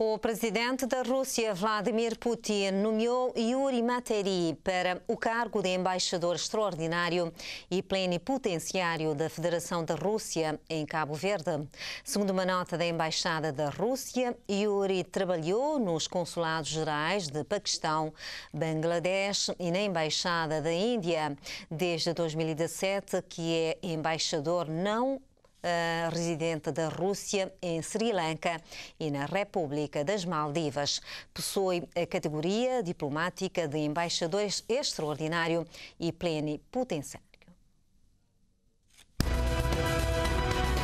O presidente da Rússia, Vladimir Putin, nomeou Yuri Materi para o cargo de embaixador extraordinário e plenipotenciário da Federação da Rússia em Cabo Verde. Segundo uma nota da Embaixada da Rússia, Yuri trabalhou nos consulados gerais de Paquistão, Bangladesh e na Embaixada da Índia desde 2017, que é embaixador não residente da Rússia em Sri Lanka e na República das Maldivas. Possui a categoria diplomática de embaixador extraordinário e plenipotenciário.